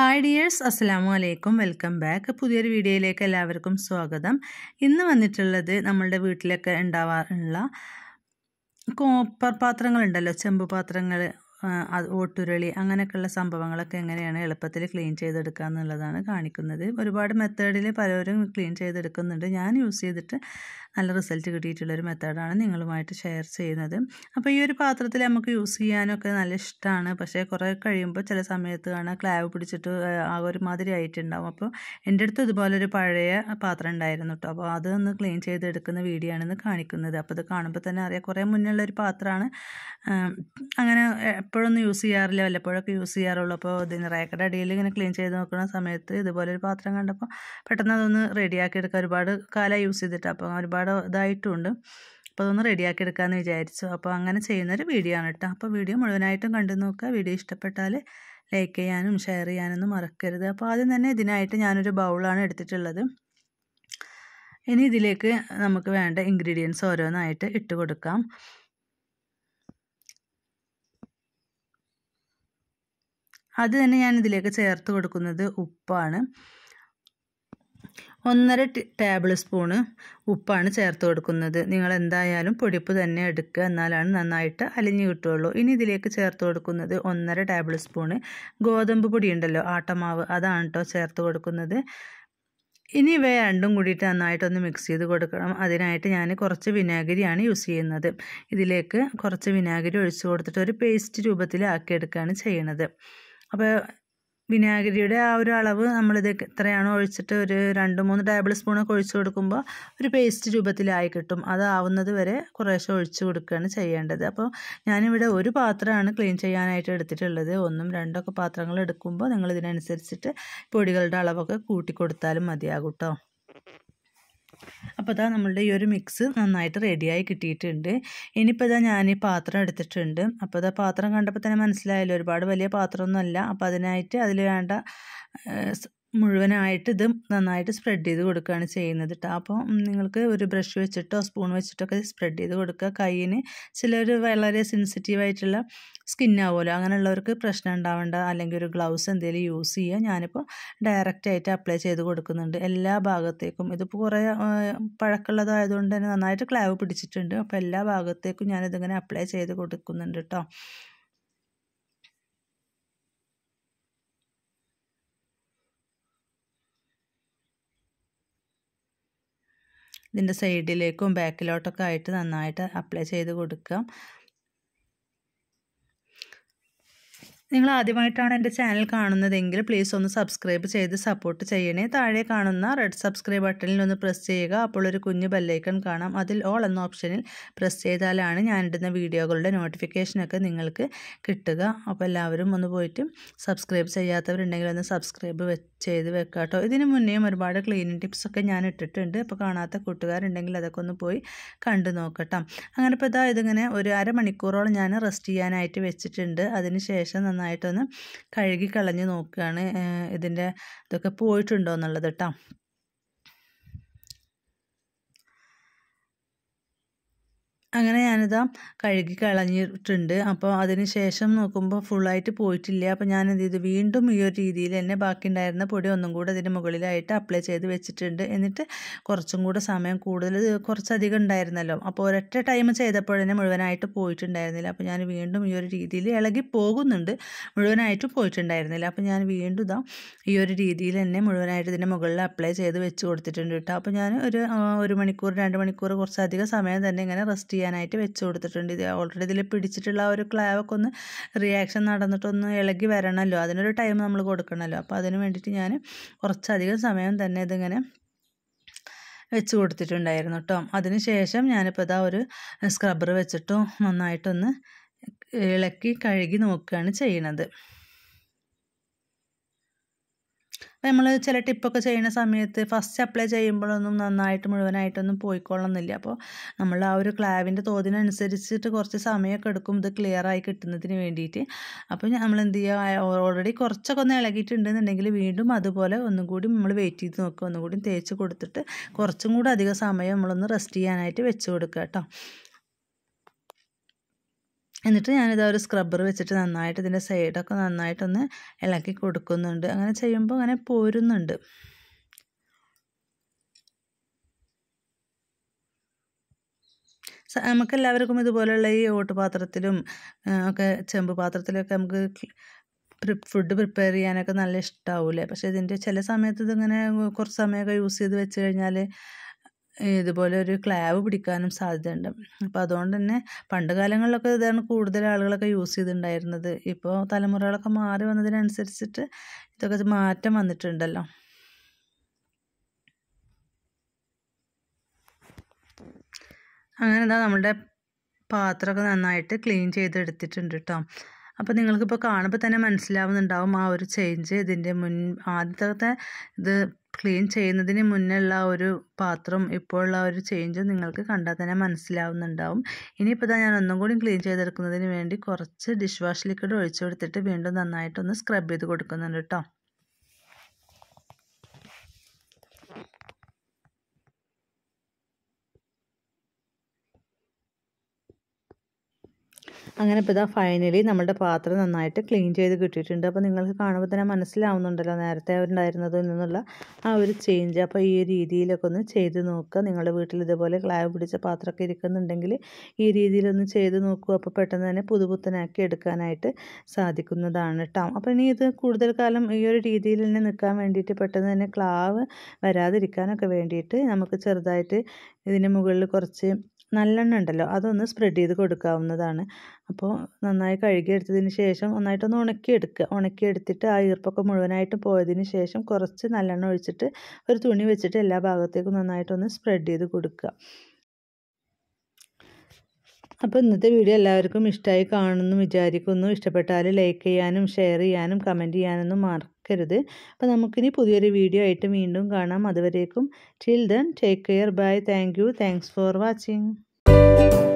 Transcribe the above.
hi dears അസ്സാം വലൈക്കും welcome back പുതിയൊരു വീഡിയോയിലേക്ക് എല്ലാവർക്കും സ്വാഗതം ഇന്ന് വന്നിട്ടുള്ളത് നമ്മളുടെ വീട്ടിലൊക്കെ ഉണ്ടാവാറുള്ള കോപ്പർ പാത്രങ്ങളുണ്ടല്ലോ ചെമ്പ് പാത്രങ്ങൾ ഓട്ടുരുളി അങ്ങനെയൊക്കെയുള്ള സംഭവങ്ങളൊക്കെ എങ്ങനെയാണ് എളുപ്പത്തിൽ ക്ലീൻ ചെയ്തെടുക്കുക എന്നുള്ളതാണ് കാണിക്കുന്നത് ഒരുപാട് മെത്തേഡിൽ പലരും ക്ലീൻ ചെയ്തെടുക്കുന്നുണ്ട് ഞാൻ യൂസ് ചെയ്തിട്ട് നല്ല റിസൾട്ട് കിട്ടിയിട്ടുള്ളൊരു മെത്തേഡാണ് നിങ്ങളുമായിട്ട് ഷെയർ ചെയ്യുന്നത് അപ്പോൾ ഈ ഒരു പാത്രത്തിൽ നമുക്ക് യൂസ് ചെയ്യാനൊക്കെ നല്ല ഇഷ്ടമാണ് പക്ഷേ കുറേ കഴിയുമ്പോൾ ചില സമയത്ത് കാണാൻ ക്ലാവ് പിടിച്ചിട്ട് ആ ഒരുമാതിരി ആയിട്ടുണ്ടാവും അപ്പോൾ എൻ്റെ അടുത്ത് ഇതുപോലൊരു പഴയ പാത്രം ഉണ്ടായിരുന്നു കേട്ടോ അപ്പോൾ അതൊന്ന് ക്ലീൻ ചെയ്തെടുക്കുന്ന വീഡിയോ ആണെന്ന് കാണിക്കുന്നത് അപ്പോൾ ഇത് കാണുമ്പോൾ തന്നെ അറിയാം കുറേ മുന്നേ ഉള്ളൊരു പാത്രമാണ് അങ്ങനെ എപ്പോഴൊന്നും യൂസ് ചെയ്യാറില്ല വല്ലപ്പോഴൊക്കെ യൂസ് ചെയ്യാറുള്ളൂ അപ്പോൾ ഇതിന് റേക്കയുടെ അടിയിൽ ഇങ്ങനെ ക്ലീൻ ചെയ്ത് നോക്കുന്ന സമയത്ത് ഇതുപോലെ ഒരു പാത്രം കണ്ടപ്പോൾ പെട്ടെന്ന് അതൊന്ന് റെഡിയാക്കി എടുക്കുക ഒരുപാട് കാലം യൂസ് ചെയ്തിട്ട് അപ്പോൾ ഒരുപാട് ഇതായിട്ടുണ്ട് അപ്പോൾ അതൊന്ന് റെഡിയാക്കി എടുക്കാമെന്ന് വിചാരിച്ചു അപ്പോൾ അങ്ങനെ ചെയ്യുന്നൊരു വീഡിയോ ആണ് കേട്ടോ അപ്പോൾ വീഡിയോ മുഴുവനായിട്ടും കണ്ടു നോക്കുക വീഡിയോ ഇഷ്ടപ്പെട്ടാൽ ലൈക്ക് ചെയ്യാനും ഷെയർ ചെയ്യാനൊന്നും മറക്കരുത് അപ്പോൾ ആദ്യം തന്നെ ഇതിനായിട്ട് ഞാനൊരു ബൗളാണ് എടുത്തിട്ടുള്ളത് ഇനി ഇതിലേക്ക് നമുക്ക് വേണ്ട ഇൻഗ്രീഡിയൻസ് ഓരോന്നായിട്ട് ഇട്ട് കൊടുക്കാം അത് തന്നെ ഞാൻ ഇതിലേക്ക് ചേർത്ത് കൊടുക്കുന്നത് ഉപ്പാണ് ഒന്നര ടേബിൾ സ്പൂണ് ഉപ്പാണ് ചേർത്ത് കൊടുക്കുന്നത് നിങ്ങൾ എന്തായാലും പൊടിപ്പ് തന്നെ എടുക്കുക എന്നാലാണ് നന്നായിട്ട് അലിഞ്ഞു കിട്ടുകയുള്ളൂ ഇനി ഇതിലേക്ക് ചേർത്ത് കൊടുക്കുന്നത് ഒന്നര ടേബിൾ സ്പൂണ് ഗോതമ്പ് പൊടി ഉണ്ടല്ലോ ആട്ടമാവ് അതാണ് കേട്ടോ ചേർത്ത് കൊടുക്കുന്നത് ഇനി ഇവ രണ്ടും കൂടിയിട്ട് നന്നായിട്ടൊന്ന് മിക്സ് ചെയ്ത് കൊടുക്കണം അതിനായിട്ട് ഞാൻ കുറച്ച് വിനാഗിരിയാണ് യൂസ് ചെയ്യുന്നത് ഇതിലേക്ക് കുറച്ച് വിനാഗിരി ഒഴിച്ചു കൊടുത്തിട്ട് ഒരു പേസ്റ്റ് രൂപത്തിലാക്കിയെടുക്കുകയാണ് ചെയ്യണത് അപ്പോൾ വിനാഗിരിയുടെ ആ ഒരു അളവ് നമ്മളിത് എത്രയാണോ ഒഴിച്ചിട്ട് ഒരു രണ്ട് മൂന്ന് ടേബിൾ സ്പൂണൊക്കെ ഒഴിച്ചു കൊടുക്കുമ്പോൾ ഒരു പേസ്റ്റ് രൂപത്തിലായി കിട്ടും അതാവുന്നത് വരെ കുറേശ്ശെ ഒഴിച്ചു കൊടുക്കുകയാണ് ചെയ്യേണ്ടത് അപ്പോൾ ഞാനിവിടെ ഒരു പാത്രമാണ് ക്ലീൻ ചെയ്യാനായിട്ട് എടുത്തിട്ടുള്ളത് ഒന്നും രണ്ടൊക്കെ പാത്രങ്ങൾ എടുക്കുമ്പോൾ നിങ്ങൾ ഇതിനനുസരിച്ചിട്ട് പൊടികളുടെ അളവൊക്കെ കൂട്ടിക്കൊടുത്താലും മതിയാകും കേട്ടോ അപ്പോൾ ഇതാ നമ്മളുടെ ഈ ഒരു മിക്സ് നന്നായിട്ട് റെഡിയായി കിട്ടിയിട്ടുണ്ട് ഇനിയിപ്പോൾ ഇതാ ഞാൻ ഈ പാത്രം എടുത്തിട്ടുണ്ട് അപ്പോൾ ഇതാ പാത്രം കണ്ടപ്പോൾ തന്നെ മനസ്സിലായല്ലോ ഒരുപാട് വലിയ പാത്രമൊന്നുമല്ല അപ്പോൾ അതിനായിട്ട് അതിൽ വേണ്ട മുഴുവനായിട്ട് ഇത് നന്നായിട്ട് സ്പ്രെഡ് ചെയ്ത് കൊടുക്കുകയാണ് ചെയ്യുന്നത് കേട്ടോ അപ്പോൾ നിങ്ങൾക്ക് ഒരു ബ്രഷ് വെച്ചിട്ടോ സ്പൂൺ വെച്ചിട്ടോ ഒക്കെ സ്പ്രെഡ് ചെയ്ത് കൊടുക്കുക കയ്യിന് ചിലർ വളരെ സെൻസിറ്റീവായിട്ടുള്ള സ്കിന്നാവുമല്ലോ അങ്ങനെയുള്ളവർക്ക് പ്രശ്നം ഉണ്ടാവേണ്ട അല്ലെങ്കിൽ ഒരു ഗ്ലൗസ് എന്തെങ്കിലും യൂസ് ചെയ്യുക ഞാനിപ്പോൾ ഡയറക്റ്റായിട്ട് അപ്ലൈ ചെയ്ത് കൊടുക്കുന്നുണ്ട് എല്ലാ ഭാഗത്തേക്കും ഇതിപ്പോൾ കുറേ പഴക്കമുള്ളതായതുകൊണ്ട് തന്നെ നന്നായിട്ട് ക്ലാവ് പിടിച്ചിട്ടുണ്ട് അപ്പോൾ എല്ലാ ഭാഗത്തേക്കും ഞാനിതിങ്ങനെ അപ്ലൈ ചെയ്ത് കൊടുക്കുന്നുണ്ട് കേട്ടോ ഇതിൻ്റെ സൈഡിലേക്കും ബാക്കിലോട്ടൊക്കെ ആയിട്ട് നന്നായിട്ട് അപ്ലൈ ചെയ്ത് കൊടുക്കാം നിങ്ങൾ ആദ്യമായിട്ടാണ് എൻ്റെ ചാനൽ കാണുന്നതെങ്കിൽ പ്ലീസ് ഒന്ന് സബ്സ്ക്രൈബ് ചെയ്ത് സപ്പോർട്ട് ചെയ്യണേ താഴെ കാണുന്ന റെഡ് സബ്സ്ക്രൈബ് ബട്ടണിൽ ഒന്ന് പ്രസ് ചെയ്യുക അപ്പോൾ ഒരു കുഞ്ഞു ബെല്ലൈക്കൺ കാണാം അതിൽ ഓൾ എന്ന ഓപ്ഷനിൽ പ്രസ് ചെയ്താലാണ് ഞാൻ ഇടുന്ന വീഡിയോകളുടെ നോട്ടിഫിക്കേഷനൊക്കെ നിങ്ങൾക്ക് കിട്ടുക അപ്പോൾ എല്ലാവരും ഒന്ന് പോയിട്ട് സബ്സ്ക്രൈബ് ചെയ്യാത്തവരുണ്ടെങ്കിൽ ഒന്ന് സബ്സ്ക്രൈബ് ചെയ്ത് വെക്കാം കേട്ടോ ഇതിന് മുന്നേയും ഒരുപാട് ക്ലീനിങ് ടിപ്സൊക്കെ ഞാൻ ഇട്ടിട്ടുണ്ട് അപ്പോൾ കാണാത്ത കൂട്ടുകാരുണ്ടെങ്കിൽ അതൊക്കെ ഒന്ന് പോയി കണ്ടു നോക്കട്ടോ അങ്ങനെ ഇപ്പോൾ ഇതാ ഇതിങ്ങനെ ഒരു അരമണിക്കൂറോളം ഞാൻ റെസ്റ്റ് ചെയ്യാനായിട്ട് വെച്ചിട്ടുണ്ട് അതിന് ശേഷം നന്നായിട്ടൊന്ന് കഴുകി കളഞ്ഞ് നോക്കുകയാണ് ഇതിൻ്റെ ഇതൊക്കെ പോയിട്ടുണ്ടോ എന്നുള്ളത് കേട്ടോ അങ്ങനെ ഞാനിതാ കഴുകി കളഞ്ഞിട്ടുണ്ട് അപ്പോൾ അതിന് ശേഷം നോക്കുമ്പോൾ ഫുള്ളായിട്ട് പോയിട്ടില്ല അപ്പോൾ ഞാൻ എന്ത് ചെയ്തു വീണ്ടും ഈ ഒരു രീതിയിൽ തന്നെ ബാക്കി ഉണ്ടായിരുന്ന പൊടി ഒന്നും കൂടെ അതിൻ്റെ മുകളിലായിട്ട് അപ്ലൈ ചെയ്ത് വെച്ചിട്ടുണ്ട് എന്നിട്ട് കുറച്ചും കൂടെ സമയം കൂടുതൽ കുറച്ചധികം ഉണ്ടായിരുന്നല്ലോ അപ്പോൾ ഒരൊറ്റ ടൈം ചെയ്തപ്പോഴേ മുഴുവനായിട്ട് പോയിട്ടുണ്ടായിരുന്നില്ല അപ്പോൾ ഞാൻ വീണ്ടും ഈ ഒരു രീതിയിൽ ഇളകി പോകുന്നുണ്ട് മുഴുവനായിട്ട് പോയിട്ടുണ്ടായിരുന്നില്ല അപ്പോൾ ഞാൻ വീണ്ടും ഇതാ ഈ ഒരു രീതിയിൽ തന്നെ മുഴുവനായിട്ട് ഇതിൻ്റെ മുകളിൽ അപ്ലൈ ചെയ്ത് വെച്ച് കൊടുത്തിട്ടുണ്ട് കേട്ടോ അപ്പോൾ ഞാൻ ഒരു ഒരു മണിക്കൂർ രണ്ട് മണിക്കൂർ കുറച്ചധികം സമയം തന്നെ ഇങ്ങനെ റെസ്റ്റ് ചെയ്യാനായിട്ട് വെച്ച് കൊടുത്തിട്ടുണ്ട് ഇത് ഓൾറെഡി ഇതിൽ പിടിച്ചിട്ടുള്ള ഒരു ക്ലാവൊക്കെ ഒന്ന് റിയാക്ഷൻ നടന്നിട്ടൊന്ന് ഇളകി വരണമല്ലോ അതിനൊരു ടൈം നമ്മൾ കൊടുക്കണമല്ലോ അപ്പോൾ അതിന് വേണ്ടിയിട്ട് ഞാൻ കുറച്ചധികം സമയം തന്നെ ഇതിങ്ങനെ വെച്ച് കൊടുത്തിട്ടുണ്ടായിരുന്നു കേട്ടോ അതിനുശേഷം ഞാനിപ്പോൾ ഇതാ ഒരു സ്ക്രബ്ബർ വെച്ചിട്ടും നന്നായിട്ടൊന്ന് ഇളക്കി കഴുകി നോക്കുകയാണ് ചെയ്യണത് നമ്മൾ ചില ടിപ്പൊക്കെ ചെയ്യുന്ന സമയത്ത് ഫസ്റ്റ് അപ്ലൈ ചെയ്യുമ്പോഴൊന്നും നന്നായിട്ട് മുഴുവനായിട്ടൊന്നും പോയിക്കൊള്ളണമെന്നില്ല അപ്പോൾ നമ്മൾ ആ ഒരു ക്ലാവിൻ്റെ തോതിനനുസരിച്ചിട്ട് കുറച്ച് സമയമൊക്കെ എടുക്കും ഇത് ക്ലിയറായി കിട്ടുന്നതിന് വേണ്ടിയിട്ട് അപ്പോൾ നമ്മൾ എന്ത് ചെയ്യുക ഓൾറെഡി കുറച്ചൊക്കെ ഒന്ന് ഇളകിയിട്ടുണ്ടെന്നുണ്ടെങ്കിൽ വീണ്ടും അതുപോലെ ഒന്നും കൂടി നമ്മൾ വെയിറ്റ് ചെയ്ത് നോക്കുക ഒന്നും കൂടി തേച്ച് കൊടുത്തിട്ട് കുറച്ചും കൂടി അധിക സമയം നമ്മളൊന്ന് റെസ്റ്റ് ചെയ്യാനായിട്ട് വെച്ച് കൊടുക്കുക കേട്ടോ എന്നിട്ട് ഞാനിത് ഒരു സ്ക്രബ്ബർ വെച്ചിട്ട് നന്നായിട്ട് ഇതിൻ്റെ സൈഡൊക്കെ നന്നായിട്ടൊന്ന് ഇളക്കി കൊടുക്കുന്നുണ്ട് അങ്ങനെ ചെയ്യുമ്പോൾ അങ്ങനെ പോരുന്നുണ്ട് നമുക്കെല്ലാവർക്കും ഇതുപോലെയുള്ള ഈ ഓട്ട് പാത്രത്തിലും ഒക്കെ ചെമ്പ് പാത്രത്തിലൊക്കെ നമുക്ക് ഫുഡ് പ്രിപ്പയർ ചെയ്യാനൊക്കെ നല്ല ഇഷ്ടാവൂലേ പക്ഷേ ഇതിൻ്റെ ചില സമയത്ത് ഇതിങ്ങനെ കുറച്ച് സമയമൊക്കെ യൂസ് ചെയ്ത് വെച്ച് കഴിഞ്ഞാൽ ഇതുപോലെ ഒരു ക്ലാവ് പിടിക്കാനും സാധ്യതയുണ്ട് അപ്പോൾ അതുകൊണ്ട് തന്നെ പണ്ട് കാലങ്ങളിലൊക്കെ ഇതാണ് കൂടുതൽ ആളുകളൊക്കെ യൂസ് ചെയ്തിട്ടുണ്ടായിരുന്നത് ഇപ്പോൾ തലമുറകളൊക്കെ മാറി വന്നതിനനുസരിച്ചിട്ട് ഇതൊക്കെ മാറ്റം വന്നിട്ടുണ്ടല്ലോ അങ്ങനെ എന്താ നമ്മുടെ പാത്രമൊക്കെ നന്നായിട്ട് ക്ലീൻ ചെയ്തെടുത്തിട്ടുണ്ട് കേട്ടോ അപ്പോൾ നിങ്ങൾക്കിപ്പോൾ കാണുമ്പോൾ തന്നെ മനസ്സിലാവുന്നുണ്ടാവും ആ ഒരു ചേഞ്ച് ഇതിൻ്റെ മുൻ ആദ്യത്തെ ഇത് ക്ലീൻ ചെയ്യുന്നതിന് മുന്നുള്ള ഒരു പാത്രം ഉള്ള ഒരു ചേഞ്ച് നിങ്ങൾക്ക് കണ്ടാൽ തന്നെ മനസ്സിലാവുന്നുണ്ടാവും ഇനിയിപ്പോൾ തന്നെ ഞാൻ ഒന്നും കൂടി ക്ലീൻ ചെയ്തെടുക്കുന്നതിന് വേണ്ടി കുറച്ച് ഡിഷ് വാഷ് ലിക്വിഡ് ഒഴിച്ചു കൊടുത്തിട്ട് വീണ്ടും നന്നായിട്ടൊന്ന് സ്ക്രബ് ചെയ്ത് കൊടുക്കുന്നുണ്ട് കേട്ടോ അങ്ങനെ ഇപ്പോൾ ഇതാ ഫൈനലി നമ്മളുടെ പാത്രം നന്നായിട്ട് ക്ലീൻ ചെയ്ത് കിട്ടിയിട്ടുണ്ട് അപ്പോൾ നിങ്ങൾക്ക് കാണുമ്പോൾ തന്നെ മനസ്സിലാവുന്നുണ്ടല്ലോ നേരത്തെ അവരുണ്ടായിരുന്നത് നിന്നുള്ള ആ ഒരു ചേഞ്ച് അപ്പോൾ ഈ രീതിയിലൊക്കെ ഒന്ന് ചെയ്ത് നോക്കുക നിങ്ങളുടെ വീട്ടിൽ ഇതുപോലെ ക്ലാവ് പിടിച്ച പാത്രമൊക്കെ ഇരിക്കുന്നുണ്ടെങ്കിൽ ഈ രീതിയിലൊന്ന് ചെയ്ത് നോക്കുക അപ്പോൾ പെട്ടെന്ന് തന്നെ പുതുപുത്തനാക്കി എടുക്കാനായിട്ട് സാധിക്കുന്നതാണ് കേട്ടോ അപ്പോൾ ഇനി ഇത് കൂടുതൽ കാലം ഈ ഒരു രീതിയിൽ തന്നെ നിൽക്കാൻ വേണ്ടിയിട്ട് പെട്ടെന്ന് തന്നെ ക്ലാവ് വരാതിരിക്കാനൊക്കെ വേണ്ടിയിട്ട് നമുക്ക് ചെറുതായിട്ട് ഇതിന് മുകളിൽ കുറച്ച് നല്ലെണ്ണ ഉണ്ടല്ലോ അതൊന്ന് സ്പ്രെഡ് ചെയ്ത് കൊടുക്കാവുന്നതാണ് അപ്പോൾ നന്നായി കഴുകിയെടുത്തതിന് ശേഷം ഒന്നായിട്ടൊന്ന് ഉണക്കിയെടുക്കുക ഉണക്കിയെടുത്തിട്ട് ആ ഈർപ്പൊക്കെ മുഴുവനായിട്ട് പോയതിന് ശേഷം കുറച്ച് നല്ലെണ്ണ ഒഴിച്ചിട്ട് ഒരു തുണി വെച്ചിട്ട് എല്ലാ ഭാഗത്തേക്കും നന്നായിട്ടൊന്ന് സ്പ്രെഡ് ചെയ്ത് കൊടുക്കുക അപ്പോൾ ഇന്നത്തെ വീഡിയോ എല്ലാവർക്കും ഇഷ്ടമായി കാണുമെന്ന് വിചാരിക്കുന്നു ഇഷ്ടപ്പെട്ടാൽ ലൈക്ക് ചെയ്യാനും ഷെയർ ചെയ്യാനും കമൻറ്റ് ചെയ്യാനൊന്നും മറ മറക്കരുത് അപ്പോൾ നമുക്കിനി പുതിയൊരു വീഡിയോ ആയിട്ട് വീണ്ടും കാണാം അതുവരേക്കും till then take care bye thank you thanks for watching